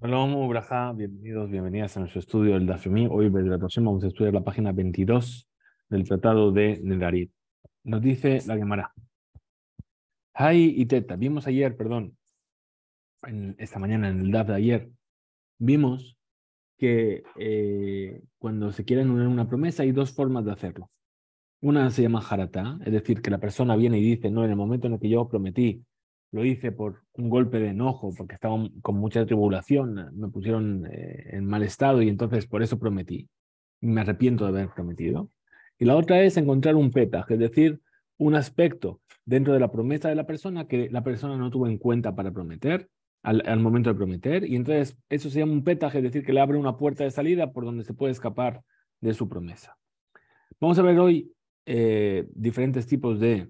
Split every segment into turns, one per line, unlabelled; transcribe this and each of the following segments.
Shalom, Braja, bienvenidos, bienvenidas a nuestro estudio del Dafumi. Hoy, desde la vamos a estudiar la página 22 del Tratado de Nedarit. Nos dice la Gemara. Hay y Teta, vimos ayer, perdón, esta mañana en el DAF de ayer, vimos que eh, cuando se quiere anular una promesa hay dos formas de hacerlo. Una se llama jarata es decir, que la persona viene y dice, no, en el momento en el que yo prometí lo hice por un golpe de enojo, porque estaba con mucha tribulación, me pusieron eh, en mal estado y entonces por eso prometí. Me arrepiento de haber prometido. Y la otra es encontrar un petaje, es decir, un aspecto dentro de la promesa de la persona que la persona no tuvo en cuenta para prometer al, momento de prometer. Y entonces eso se llama un petaje, es decir, que le abre una puerta de salida por donde se puede escapar de su promesa. Vamos a ver hoy eh, diferentes tipos de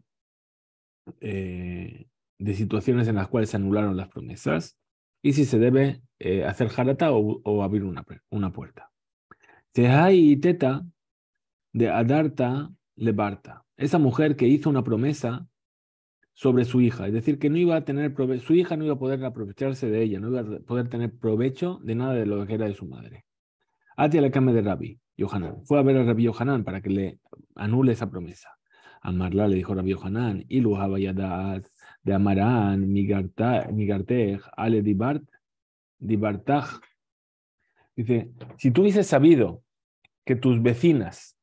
eh, de situaciones en las cuales se anularon las promesas y si se debe eh, hacer jarata o, abrir una, una puerta. Tehai y Teta de Adarta Lebarta, esa mujer que hizo una promesa sobre su hija, es decir, que no iba a tener su hija no iba a poder aprovecharse de ella, no iba a poder tener provecho de nada de lo que era de su madre. Ati a la cama de Rabbi Yohanan, fue a ver a Rabbi Yohanan para que le anule esa promesa. Amarla le dijo Rabbi Yohanan, y de Amarán, Migartej, Ale Dibart, Dibartaj. Dice, si tú hubieses sabido que tus vecinas,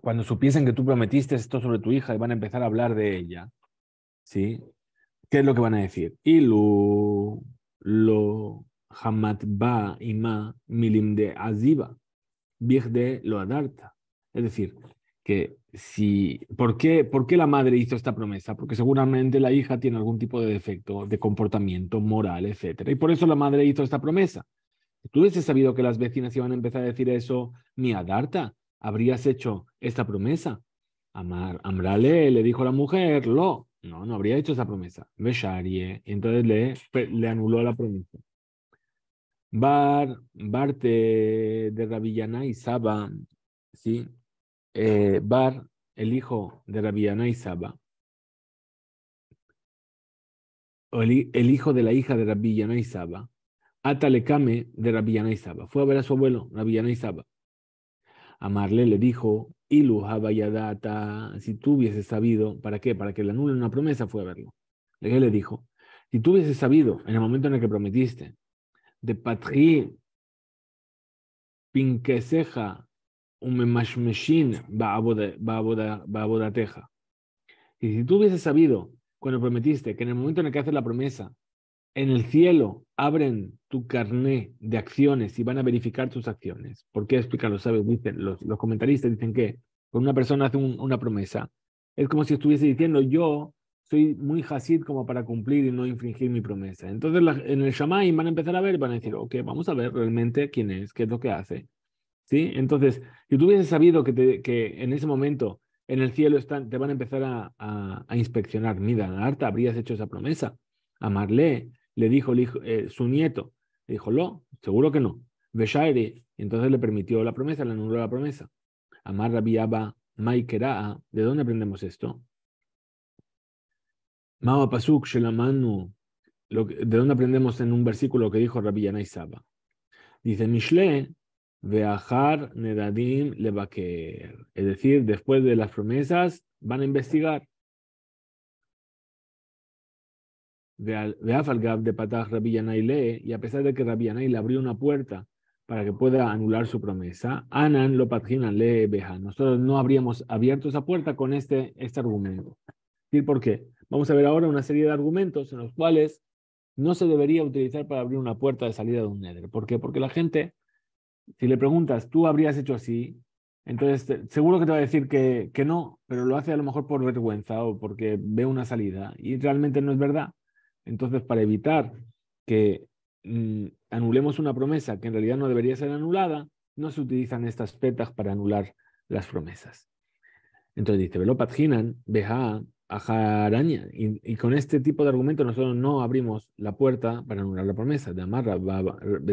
cuando supiesen que tú prometiste esto sobre tu hija y van a empezar a hablar de ella, ¿sí? ¿Qué es lo que van a decir? Ilu, lo, hamat ba, ima, milim de aziba, lo adarta. Es decir, que ¿por qué, ¿por qué la madre hizo esta promesa? Porque seguramente la hija tiene algún tipo de defecto de comportamiento moral, etc. Y por eso la madre hizo esta promesa. tú hubieses sabido que las vecinas iban a empezar a decir eso, mi Adarta, habrías hecho esta promesa. Amar, Amrale le dijo la mujer, lo, no, no habría hecho esa promesa. Besharie, entonces le, le anuló la promesa. Bar, Barte de Rabillana y Saba, ¿sí? Eh, Bar, el hijo de Rabiana y Saba, el, hijo de la hija de Rabillana y Saba, de Rabillana y Saba, fue a ver a su abuelo, Rabillana y Saba. Amarle le dijo, Ilu Habayadata, si tú hubieses sabido, ¿para qué? Para que le anulen una promesa, fue a verlo. Le, dijo, si tú hubieses sabido en el momento en el que prometiste, de Patri Pinqueseja boda teja. Y si tú hubieses sabido, cuando prometiste, que en el momento en el que haces la promesa, en el cielo abren tu carné de acciones y van a verificar tus acciones. ¿Por qué explicarlo? ¿Sabes? los, comentaristas dicen que cuando una persona hace una promesa, es como si estuviese diciendo, yo soy muy hasid como para cumplir y no infringir mi promesa. Entonces en el Shammai van a empezar a ver, van a decir, ok, vamos a ver realmente quién es, qué es lo que hace. ¿sí? Entonces, si tú hubieses sabido que, que en ese momento en el cielo están, te van a empezar a, inspeccionar, mira, habrías hecho esa promesa. Amarle le dijo eh, su nieto, le dijo, no, seguro que no. Beshaire, entonces le permitió la promesa, le anuló la promesa. Amar Mai Maikera'a, ¿de dónde aprendemos esto? Mao Pasuk ¿de dónde aprendemos en un versículo que dijo Rabbi Yanai Dice, Mishle, Veajar Nedadim Lebaker. Es decir, después de las promesas van a investigar. Veafalgab de Patah Rabbi y a pesar de que Rabbi le abrió una puerta para que pueda anular su promesa, Anan lo patrina le beja. Nosotros no habríamos abierto esa puerta con este, este argumento. ¿Y por qué? Vamos a ver ahora una serie de argumentos en los cuales no se debería utilizar para abrir una puerta de salida de un neder ¿Por qué? Porque la gente si le preguntas, ¿tú habrías hecho así? Entonces, seguro que te va a decir que, que, no, pero lo hace a lo mejor por vergüenza o porque ve una salida y realmente no es verdad. Entonces, para evitar que mm, anulemos una promesa que en realidad no debería ser anulada, no se utilizan estas petas para anular las promesas. Entonces dice, velo patjinan, beja, araña. Y, con este tipo de argumentos nosotros no abrimos la puerta para anular la promesa. De de amar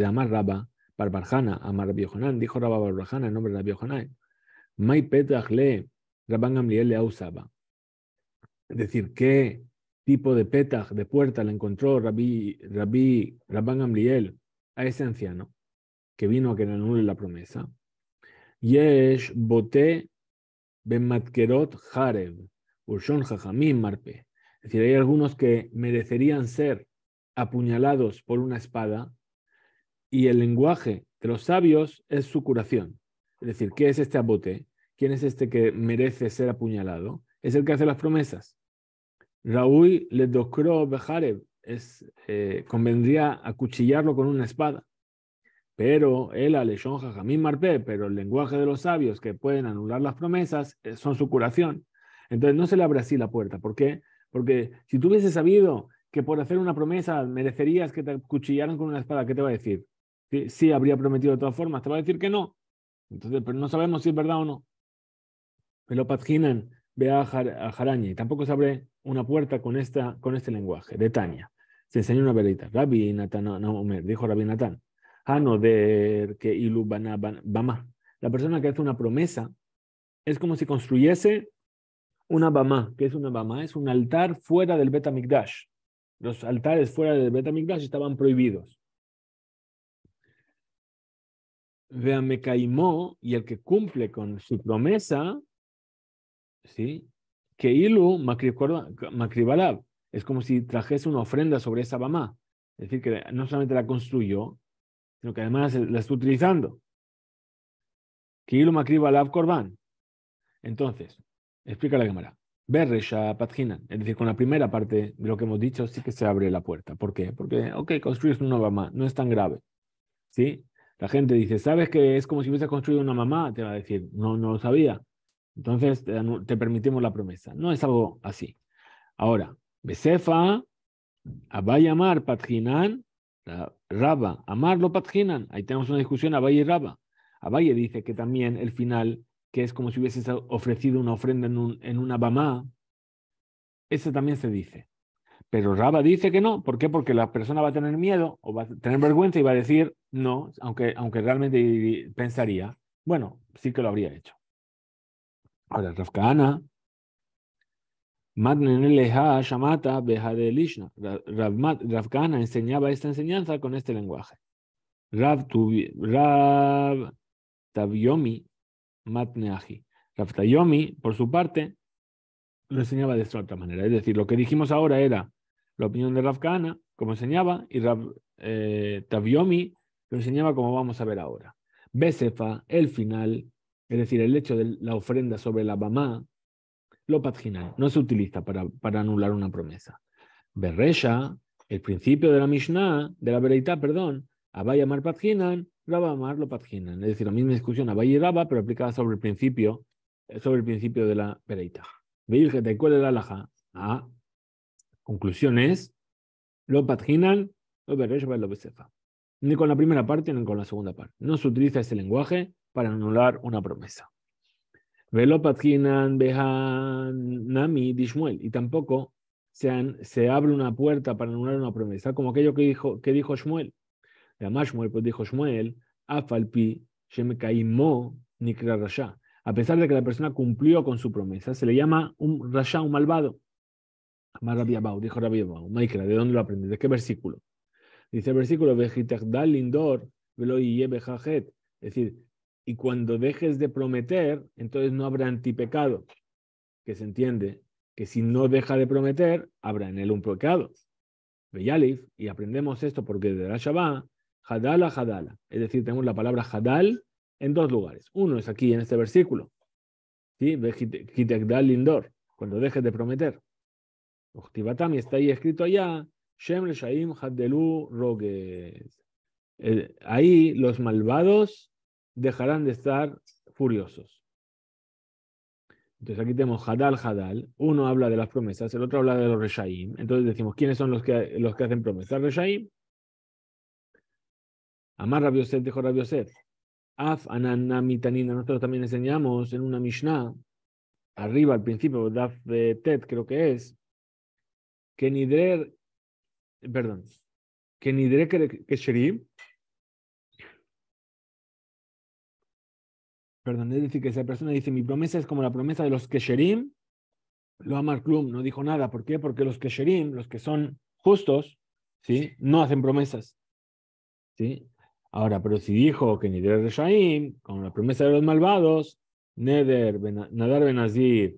amarraba, Barbarjana, Amar Biohanan, dijo Rabba Barbarjana en nombre de Biohanan. Mai Petrach le Rabban Gamliel le ausaba. Es decir, ¿qué tipo de petaj, de puerta, le encontró Rabbi, Rabbi, Rabban Gamliel a ese anciano que vino a que le anule la promesa? Yesh ben bematkerot harev, urshon jajamim marpe. Es decir, hay algunos que merecerían ser apuñalados por una espada y el lenguaje de los sabios es su curación. Es decir, ¿qué es este abote? ¿Quién es este que merece ser apuñalado? Es el que hace las promesas. Raúl le docró Bejarev, es, eh, convendría acuchillarlo con una espada. Pero él, Aleshon Jajamín marpe. pero el lenguaje de los sabios que pueden anular las promesas eh, son su curación. Entonces no se le abre así la puerta. ¿Por qué? Porque si tú hubieses sabido que por hacer una promesa merecerías que te acuchillaran con una espada, ¿qué te va a decir? sí habría prometido de todas formas, te va a decir que no. Entonces, pero no sabemos si es verdad o no. Pero Patjinan ve a Y tampoco se abre una puerta con, esta, con este lenguaje, de Tania. Se enseñó una verita. Rabbi Natán, dijo Rabbi Natán, de que bama. La persona que hace una promesa es como si construyese una bama, que es una bama, es un altar fuera del Betamikdash. Los altares fuera del Betamikdash estaban prohibidos. caimó y el que cumple con su promesa, ¿sí? Que ilu macribalab. Es como si trajese una ofrenda sobre esa mamá Es decir, que no solamente la construyó, sino que además la está utilizando. Que ilu macribalab Entonces, explica la cámara. Berresha Patjinan. Es decir, con la primera parte de lo que hemos dicho, sí que se abre la puerta. ¿Por qué? Porque, ok, construyes una mamá no es tan grave. ¿Sí? La gente dice, ¿sabes que es como si hubiese construido una mamá? Te va a decir, no, no lo sabía. Entonces te, permitimos la promesa. No es algo así. Ahora, Besefa, Abay Amar Patjinan, Raba, Amar lo Patjinan. Ahí tenemos una discusión, Abay y Raba. Abay dice que también el final, que es como si hubieses ofrecido una ofrenda en, un, en una mamá. eso también se dice. Pero Raba dice que no. ¿Por qué? Porque la persona va a tener miedo o va a tener vergüenza y va a decir no, aunque, aunque realmente pensaría, bueno, sí que lo habría hecho. Ahora, Rafkaana. Rafkaana enseñaba esta enseñanza con este lenguaje. Rav, Taviomi por su parte, lo enseñaba de esta otra manera. Es decir, lo que dijimos ahora era la opinión de Rav como enseñaba, y Rav eh, lo enseñaba como vamos a ver ahora. Besefa, el final, es decir, el hecho de la ofrenda sobre la mamá, lo patginal, no se utiliza para, para anular una promesa. Berresha, el principio de la Mishnah, de la veredita, perdón, Abaya Mar patginan, Rabba lo patginan. Es decir, la misma discusión Abaya y pero aplicada sobre el principio, eh, sobre el principio de la veredad. Veis cuál la alaja. Ah, Conclusión es, lo Ni con la primera parte ni con la segunda parte. No se utiliza ese lenguaje para anular una promesa. Y tampoco se, se, abre una puerta para anular una promesa, como aquello que dijo, que dijo Shmuel. Además, Shmuel pues dijo Shmuel, A pesar de que la persona cumplió con su promesa, se le llama un rasha, un malvado dijo ¿de dónde lo aprendes? ¿De qué versículo? Dice el versículo, lindor, es decir, y cuando dejes de prometer, entonces no habrá antipecado, que se entiende que si no deja de prometer, habrá en él un pecado. Beyalif, y aprendemos esto porque de la Shabbat, Hadala, Hadala. Es decir, tenemos la palabra Hadal en dos lugares. Uno es aquí en este versículo. ¿sí? Lindor, cuando dejes de prometer está ahí escrito allá, Shem Reshaim, Haddelu Rogues. Eh, ahí los malvados dejarán de estar furiosos. Entonces aquí tenemos Hadal, Hadal. Uno habla de las promesas, el otro habla de los Reshaim. Entonces decimos, ¿quiénes son los que, los que hacen promesas? Reshaim. Amar Rabioset, dijo Rabioset. Af, ananamitanina. Nosotros también enseñamos en una Mishnah, arriba al principio, Daf Tet creo que es, que Nidre, perdón, que Nidre Sherim, perdón, es decir, que esa persona dice, mi promesa es como la promesa de los Sherim, lo amar Klum no dijo nada, ¿por qué? Porque los Kesherim, los que son justos, ¿sí? No hacen promesas, ¿sí? Ahora, pero si dijo que Nidre Reshaim, como la promesa de los malvados, Neder, Nadar Benazir,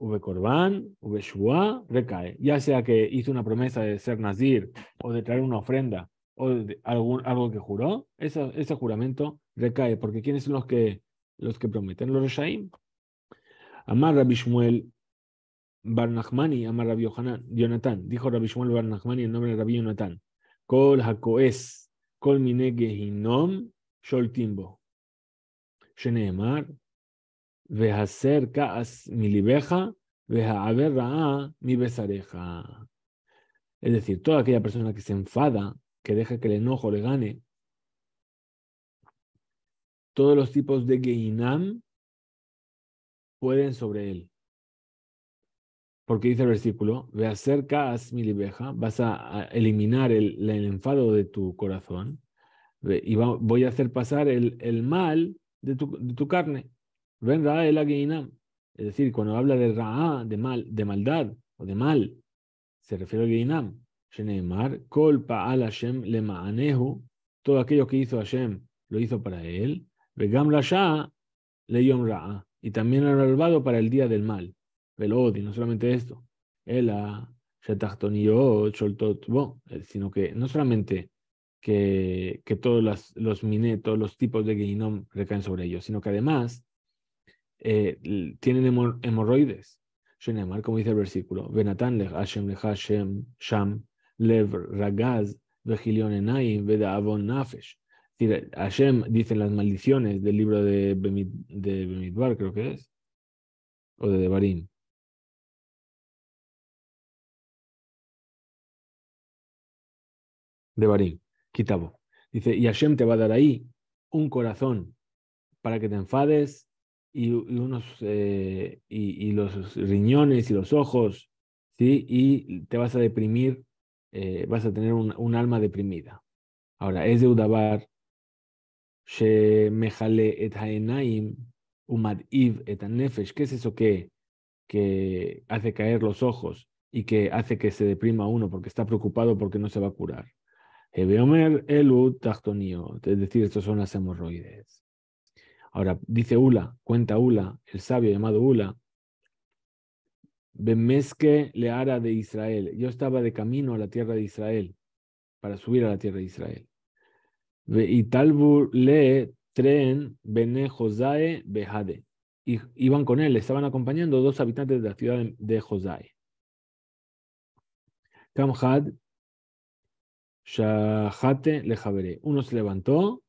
V Corban, V Shua, recae. Ya sea que hizo una promesa de ser nazir o de traer una ofrenda o algo que juró, ese, ese juramento recae. Porque ¿quiénes son los que, los que prometen? Los Reshaim. Amar Rabbi Shmuel Bar Nachmani, Amar Rabbi Jonathan. Dijo Rabbi Shmuel Bar Nachmani en nombre de Rabbi Jonathan. Kol Hakoes, Kol Minegehinom, Shol Timbo. Sheneemar, Ve a Veja mi besareja. Es decir, toda aquella persona que se enfada, que deja que el enojo le gane, todos los tipos de Geinam pueden sobre él. Porque dice el versículo, ve acerca a libeja, vas a eliminar el, enfado de tu corazón y voy a hacer pasar el, mal de tu carne. Ven Ra el Es decir, cuando habla de Ra, de mal, de maldad o de mal, se refiere al Geinam. colpa al Hashem le Todo aquello que hizo Hashem lo hizo para él. Y también ha malvado para el día del mal. odio, no solamente esto. Ela, eh, sino que no solamente que, que todos los, los minetos, los tipos de Ge'inam recaen sobre ellos, sino que además eh, tienen hemorroides. Shenemar, como dice el versículo, Benatán Hashem dice sham lev ragaz nafesh. dicen las maldiciones del libro de, Bemid, de Bemidbar, creo que es, o de Devarim. Devarim, quitabo Dice, y Hashem te va a dar ahí un corazón para que te enfades y, unos, eh, y, los riñones y los ojos, ¿sí? Y te vas a deprimir, eh, vas a tener un, alma deprimida. Ahora, es de Udabar, et Haenaim, ¿qué es eso que, que hace caer los ojos y que hace que se deprima uno porque está preocupado porque no se va a curar? es decir, estos son las hemorroides. Ahora, dice Ula, cuenta Ula, el sabio llamado Ula, le Leara de Israel. Yo estaba de camino a la tierra de Israel, para subir a la tierra de Israel. Y Talbur le tren Bene Josae Behade. Iban con él, estaban acompañando dos habitantes de la ciudad de Josae. Kamhad le Uno se levantó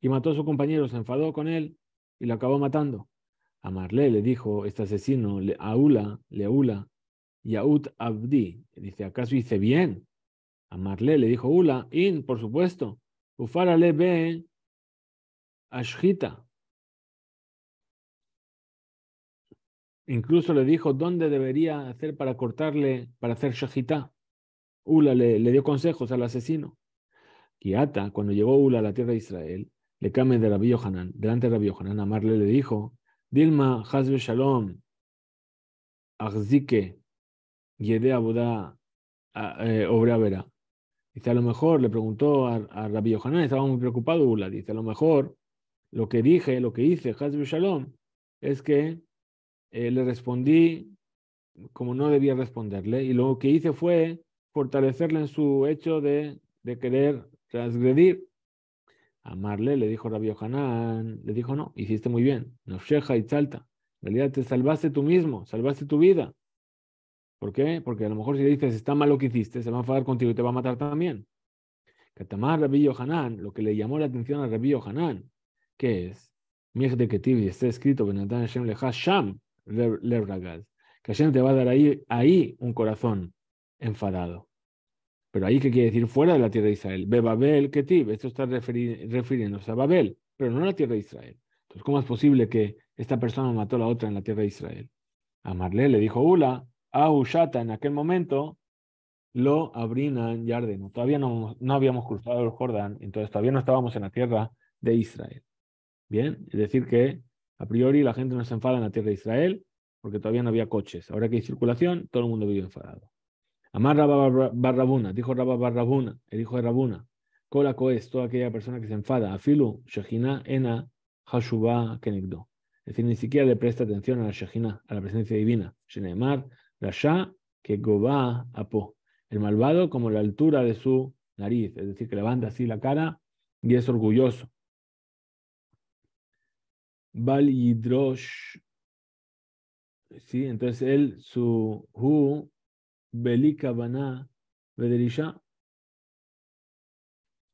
y mató a su compañero, se enfadó con él y lo acabó matando. a Marle le dijo este asesino, le aula, aula, yaut abdi. Dice, ¿acaso hice bien? a Marle le dijo, ula, in, por supuesto. le be ashita. Incluso le dijo dónde debería hacer para cortarle, para hacer Shajita. Ula le, le dio consejos al asesino. Kiata, cuando llegó Ula a la tierra de Israel, le came de Rabbi Yohanan, delante de Rabbi Yohanan, Amarle le dijo, Dilma Hazbe Shalom, Arzike, Yede eh, Buda Obra Vera. Dice, a lo mejor, le preguntó a, a Rabbi Yohanan, estaba muy preocupado, Ula, dice, a lo mejor lo que dije, lo que hice, Hazbe Shalom, es que eh, le respondí como no debía responderle y lo que hice fue fortalecerle en su hecho de, de querer transgredir Amarle le dijo Rabí Hanan, le dijo, no, hiciste muy bien, Nafsheja y Salta. En realidad te salvaste tú mismo, salvaste tu vida. ¿Por qué? Porque a lo mejor si le dices, está mal lo que hiciste, se va a enfadar contigo y te va a matar también. Katamar Rabí Hanan, lo que le llamó la atención a Rabí Hanan, que es, que de y está escrito, Benatan Hashem Leha Sham ragaz, que Hashem te va a dar ahí, ahí un corazón enfadado. Pero ahí, ¿qué quiere decir? Fuera de la tierra de Israel. Bebabel, Ketib. Esto está refiriéndose a Babel, pero no a la tierra de Israel. Entonces, ¿cómo es posible que esta persona mató a la otra en la tierra de Israel? A Marlé le dijo Ula, a Ushata en aquel momento, lo abrinan Yardeno. Todavía no, no habíamos cruzado el Jordán, entonces todavía no estábamos en la tierra de Israel. Bien, es decir que a priori la gente no se enfada en la tierra de Israel porque todavía no había coches. Ahora que hay circulación, todo el mundo vive enfadado. Amar Rabba Barrabuna, dijo Rabba Barrabuna, el hijo de Rabuna. Kola es, toda aquella persona que se enfada. Afilu, Shekinah, Ena, Hashuba, Kenigdo. Es decir, ni siquiera le presta atención a la Shekinah, a la presencia divina. Shenemar, Rasha, que Apo. El malvado como la altura de su nariz, es decir, que levanta así la cara y es orgulloso. Bal Yidrosh. Sí, entonces él, su Hu, Belika Bana Bederisha.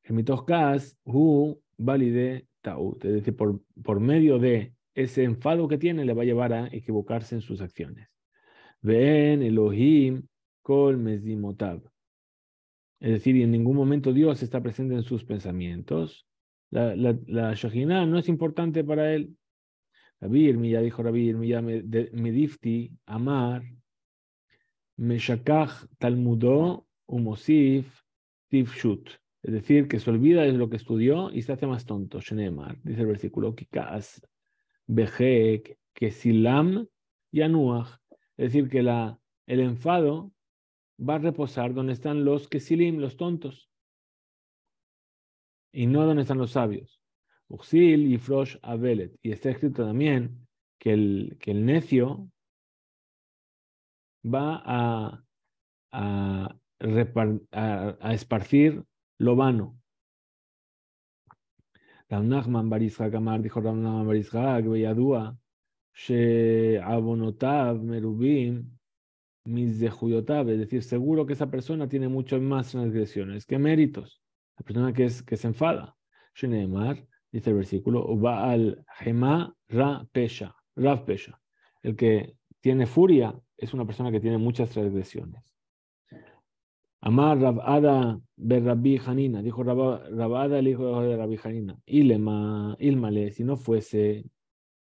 Gemitoskas, Hu, Valide, Taut. Es decir, por, medio de ese enfado que tiene, le va a llevar a equivocarse en sus acciones. Ven Elohim, Kol Mezimotab. Es decir, y en ningún momento Dios está presente en sus pensamientos. La, la, no es importante para él. mi ya dijo Rabbi me Medifti, Amar, Meshakach Talmudó Umosif Tifshut. Es decir, que se olvida de lo que estudió y se hace más tonto. dice el versículo Kikas Behek Kesilam Yanuach. Es decir, que la, el enfado va a reposar donde están los Kesilim, los tontos, y no donde están los sabios. Uxil y Frosh Abelet. Y está escrito también que el, que el necio va a, a, esparcir lo vano. Rav Nachman Bar Amar dijo Rav Nachman Bar abonotav Merubim, es decir, seguro que esa persona tiene mucho más transgresiones que méritos. La persona que, es, que se enfada. dice el versículo, va al Gema Pesha, Rav Pesha. El que tiene furia es una persona que tiene muchas transgresiones. Amar Rabada Rabbi Hanina, dijo Rabada el hijo de Rabbi Hanina, Ilmale, si no fuese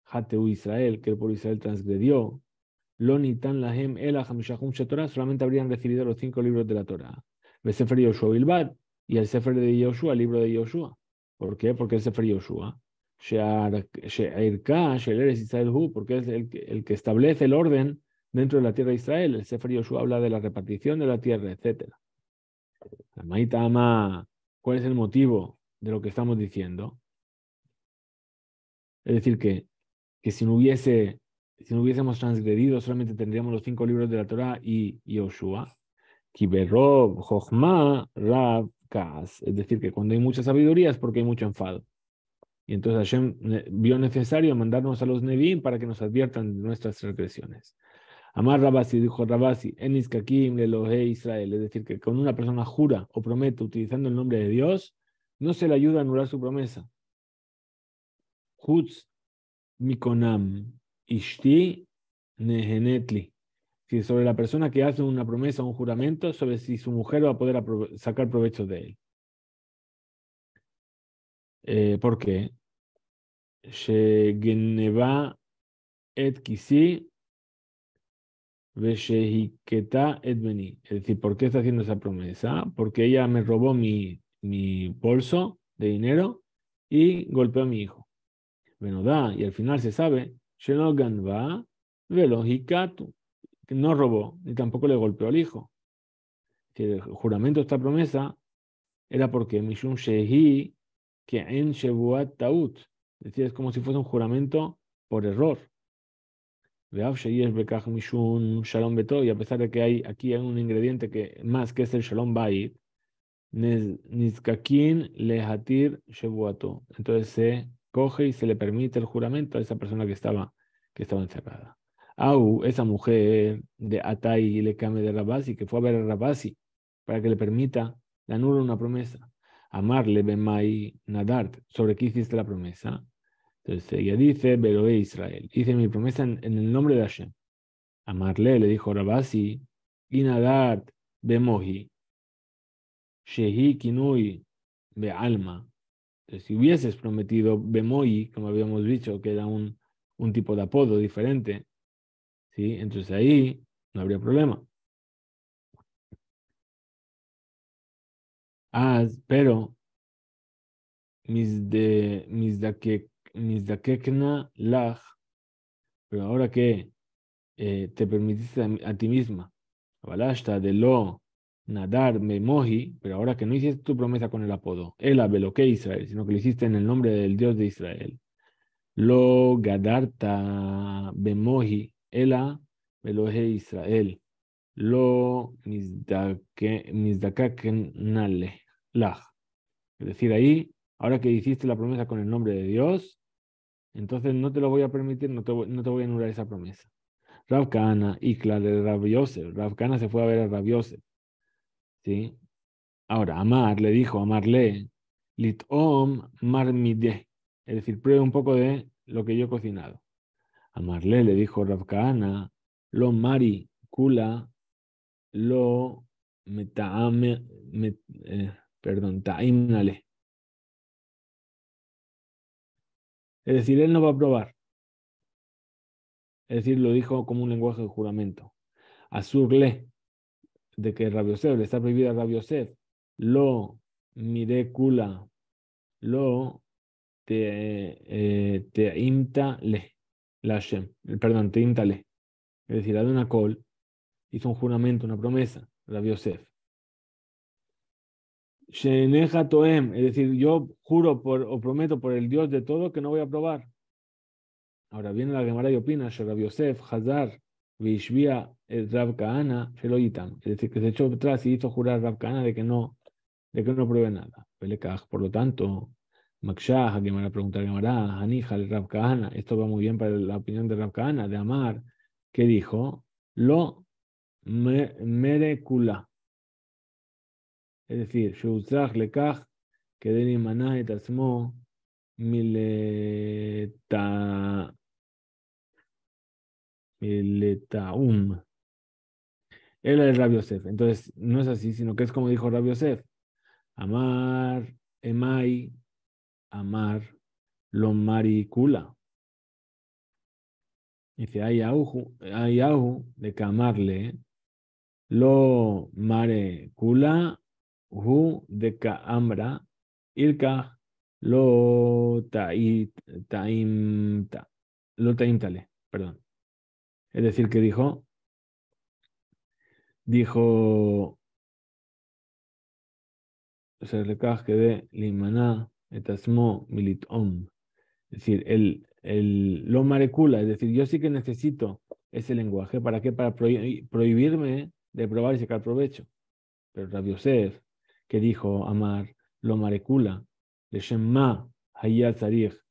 Hateu Israel, que el pueblo Israel transgredió, Loni Lahem El Hamishahum solamente habrían recibido los cinco libros de la Torah. El Sefer Yoshua Bilbad y el Sefer de Yoshua, el libro de Yoshua. ¿Por qué? Porque el Sefer Yoshua, porque es el que establece el orden dentro de la tierra de Israel. El Sefer Yoshua habla de la repartición de la tierra, etc. ¿cuál es el motivo de lo que estamos diciendo? Es decir, que, que si, no hubiese, si no hubiésemos transgredido, solamente tendríamos los cinco libros de la Torah y Yoshua. Kiberob, Jochma, Rab, Es decir, que cuando hay mucha sabiduría es porque hay mucho enfado. Y entonces Hashem vio necesario mandarnos a los Nevin para que nos adviertan de nuestras transgresiones. Amar Rabasi dijo Rabasi, Enis Kakim Israel, es decir, que cuando una persona jura o promete utilizando el nombre de Dios, no se le ayuda a anular su promesa. Hutz Mikonam Ishti Nehenetli. Si sobre la persona que hace una promesa o un juramento, sobre si su mujer va a poder sacar provecho de él. Eh, ¿Por qué? et kisi es decir, ¿por qué está haciendo esa promesa? Porque ella me robó mi, mi bolso de dinero y golpeó a mi hijo. Bueno, da, y al final se sabe, no robó, ni tampoco le golpeó al hijo. El juramento esta promesa era porque que en es como si fuese un juramento por error. Shalom y a pesar de que hay aquí hay un ingrediente que más que es el Shalom Bait, Nizkakin Lehatir Entonces se coge y se le permite el juramento a esa persona que estaba, que estaba encerrada. Au, esa mujer de Atai le came de Rabasi, que fue a ver a Rabasi para que le permita, la anula una promesa. Amarle Bemai Nadart, sobre qué hiciste la promesa. Entonces ella dice, Veloé Israel, hice mi promesa en, el nombre de Hashem. Amarle le dijo Rabasi, inadat Bemoji, Shehi Kinui Bealma. Entonces, si hubieses prometido bemoi, como habíamos dicho, que era un, tipo de apodo diferente, ¿sí? entonces ahí no habría problema. Ah, pero mis de mis Mizdakekna lah pero ahora que eh, te permitiste a, ti misma, Balashta de Lo Nadar moji, pero ahora que no hiciste tu promesa con el apodo, el Abeloque Israel, sino que lo hiciste en el nombre del Dios de Israel. Lo Gadarta Bemoji, Ela Beloje Israel. Lo Nale Lach. Es decir, ahí, ahora que hiciste la promesa con el nombre de Dios, entonces no te lo voy a permitir, no te, voy a anular esa promesa. Ravkana y Ikla de Rav Ravkana se fue a ver a Rav ¿Sí? Ahora, Amar le dijo, Amarle, Litom marmideh. Es decir, pruebe un poco de lo que yo he cocinado. Amarle le dijo Rav Ana Lo Mari Kula, Lo metame, eh, perdón, Taimnale. Es decir, él no va a probar. Es decir, lo dijo como un lenguaje de juramento. le, de que Rabiosef, le está prohibida a Rabiosef, lo miré kula, lo te, eh, eh, te le, la perdón, te inta le. Es decir, Adonacol hizo un juramento, una promesa, Rabiosef. Sheneja Toem, es decir, yo juro por, o prometo por el Dios de todo que no voy a probar. Ahora viene la Gemara y opina, Sherab Yosef, Hazar, Vishvia, eh, Rab Kaana, Es decir, que se echó atrás y hizo jurar a Kaana de que no, de que no pruebe nada. Por lo tanto, Makshah, a me la pregunta Gemara, Hanija, Rab Esto va muy bien para la opinión de Rab Kaana, de Amar, que dijo, Lo merecula es decir, le Lekach, que deni Maná et Asmo, Mileta. Miletaum. Él es Rabbi Yosef. Entonces, no es así, sino que es como dijo Rabbi Yosef. Amar, Emai, Amar, lo maricula. Dice, hay de de camarle, lo maricula hu de Kaamra, ilka lo taimta, lo taimtale, perdón. Es decir, que dijo, dijo, se de limana etasmo militom. Es decir, el, el, lo marecula, es decir, yo sí que necesito ese lenguaje. ¿Para qué? Para prohibirme de probar y sacar provecho. Pero Rabiosef que dijo Amar, lo marecula, le shemma hayal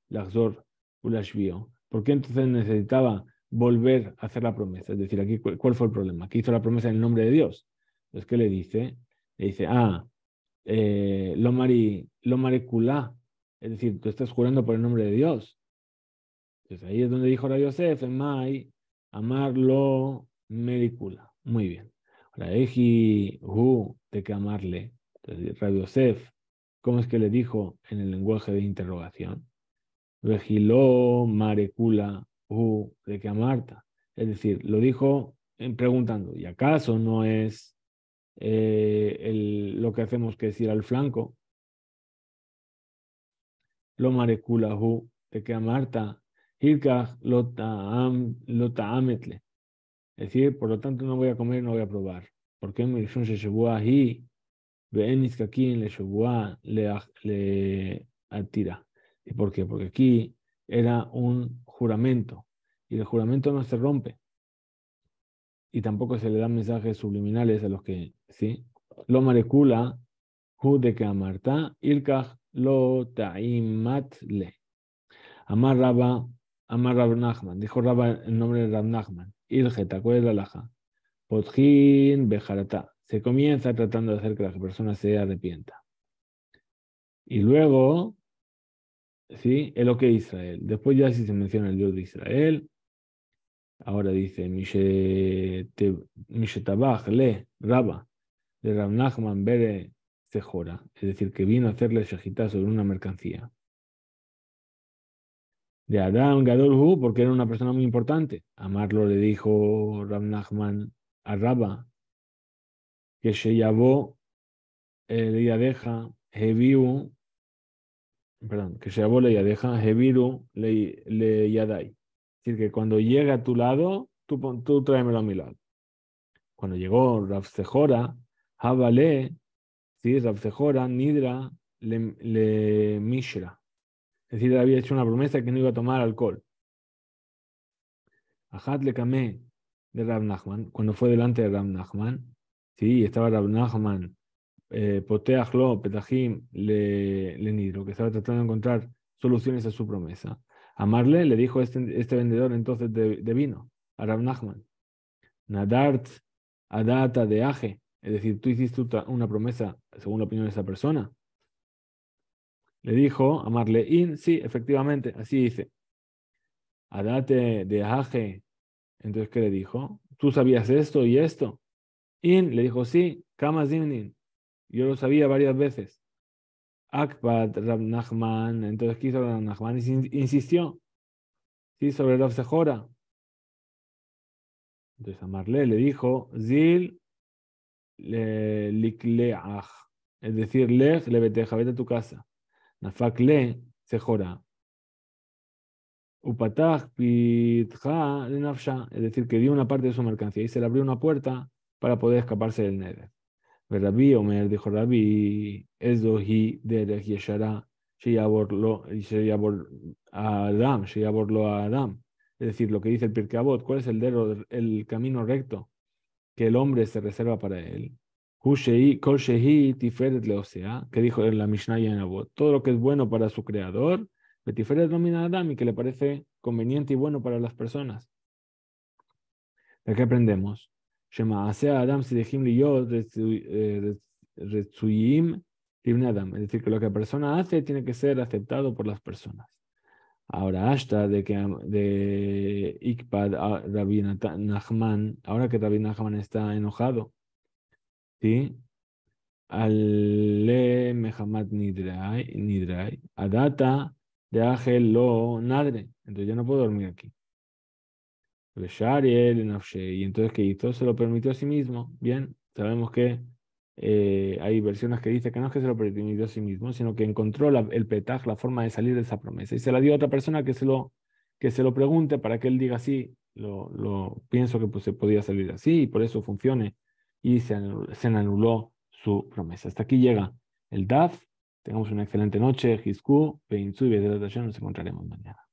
lachzor ulashvio. ¿Por qué entonces necesitaba volver a hacer la promesa? Es decir, aquí, ¿cuál fue el problema? Que hizo la promesa en el nombre de Dios. Entonces, ¿qué le dice? Le dice, ah, eh, lo, mari, marecula, es decir, tú estás jurando por el nombre de Dios. Entonces ahí es donde dijo la Yosef, Amar Mai, lo Muy bien. Ahora, Eji, Hu, te que amarle. Radio ¿cómo es que le dijo en el lenguaje de interrogación? marecula u de que Es decir, lo dijo eh, preguntando, ¿y acaso no es eh, lo que hacemos que decir al flanco? Lo marecula u de que amarta. Es decir, por lo tanto no voy a comer, no voy a probar. ¿Por qué me dijeron se llevó ahí? le le Atira. ¿Y por qué? Porque aquí era un juramento y el juramento no se rompe. Y tampoco se le dan mensajes subliminales a los que, ¿sí? Lo marecula, hu de que amarta, lo taimatle. Amar Rabba, Amar Rab Nachman, dijo Rabba el nombre de Rab Nachman, ta cuál la laja? Potjin bejarata se comienza tratando de hacer que la persona se arrepienta. Y luego, ¿sí? El es Israel. Después ya sí se menciona el Dios de Israel. Ahora dice, Mishetabach le Rabba de Ramnachman bere sejora. Es decir, que vino a hacerle shagitá sobre una mercancía. De Adán Gadolhu, porque era una persona muy importante. Amarlo le dijo Ramnachman a Rabba, que se el eh, leyadeja. Heviu, perdón, que le Yadeja, le Yadai. Es decir, que cuando llega a tu lado, tú, tú tráemelo a mi lado. Cuando llegó Rabsejora, habale ¿sí? Nidra, le, le Mishra. Es decir, había hecho una promesa que no iba a tomar alcohol. Ajat le camé de Rav Nachman, cuando fue delante de Rav Nachman, Sí, estaba Rab Nachman, eh, Lo, Petahim, Lenidro, que estaba tratando de encontrar soluciones a su promesa. A Amarle le dijo este, este vendedor entonces de, vino, a Rab Nachman, Nadart Adata de Aje, es decir, tú hiciste una promesa según la opinión de esa persona. Le dijo Amarle In, sí, efectivamente, así dice. Adate de Aje, entonces, ¿qué le dijo? Tú sabías esto y esto. In le dijo, sí, Kama Zimnin. Yo lo sabía varias veces. Akbat Rab Nachman, entonces quiso Rab Nachman y insistió. Sí, sobre Rab jora. Entonces Amarle le dijo, Zil le likleach, es decir, le vete a tu casa. Nafak le Sejora. Upatach pitcha le nafsha, es decir, que dio una parte de su mercancía y se le abrió una puerta para poder escaparse del Neder. Rabbi Omer dijo Rabbi, es yeshara, a Adam, a Adam. Es decir, lo que dice el Pirkei Avot, ¿cuál es el, dero, el camino recto que el hombre se reserva para él? que dijo en la Mishnah en Avot, todo lo que es bueno para su creador, Betiferet domina Adam y que le parece conveniente y bueno para las personas. ¿De qué aprendemos? שמעשי האדם צריכים להיות רצויים Adam. Es decir, que lo que la persona hace tiene que ser aceptado por las personas. Ahora, hasta de que de ikpad ah, Rabbi Nachman, ahora que Rabbi Nachman está enojado, ¿sí? Ale Mehamad Nidrai, Adata de Ángel Lo Nadre. Entonces yo no puedo dormir aquí. Y entonces que todo se lo permitió a sí mismo. Bien, sabemos que eh, hay versiones que dicen que no es que se lo permitió a sí mismo, sino que encontró el petaj, la forma de salir de esa promesa. Y se la dio a otra persona que se lo, que se lo pregunte para que él diga sí, lo, pienso que pues, se podía salir así y por eso funcione. Y se anuló, su promesa. Hasta aquí llega el DAF. Tengamos una excelente noche. Hizku, peintsu y Nos encontraremos mañana.